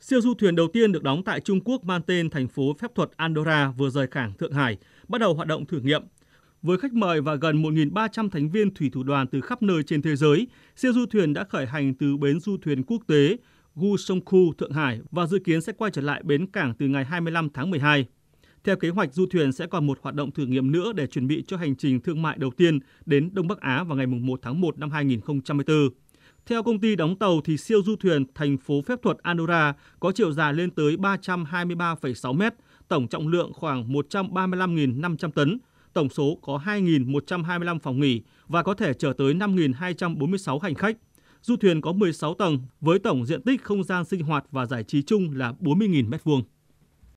Siêu du thuyền đầu tiên được đóng tại Trung Quốc mang tên thành phố phép thuật Andorra vừa rời cảng Thượng Hải, bắt đầu hoạt động thử nghiệm. Với khách mời và gần 1.300 thành viên thủy thủ đoàn từ khắp nơi trên thế giới, siêu du thuyền đã khởi hành từ bến du thuyền quốc tế Gu Gusongku, Thượng Hải và dự kiến sẽ quay trở lại bến cảng từ ngày 25 tháng 12. Theo kế hoạch, du thuyền sẽ còn một hoạt động thử nghiệm nữa để chuẩn bị cho hành trình thương mại đầu tiên đến Đông Bắc Á vào ngày 1 tháng 1 năm 2024. Theo công ty đóng tàu thì siêu du thuyền thành phố phép thuật Andorra có chiều dài lên tới 323,6 mét, tổng trọng lượng khoảng 135.500 tấn, tổng số có 2.125 phòng nghỉ và có thể chở tới 5.246 hành khách. Du thuyền có 16 tầng với tổng diện tích không gian sinh hoạt và giải trí chung là 40.000 m2.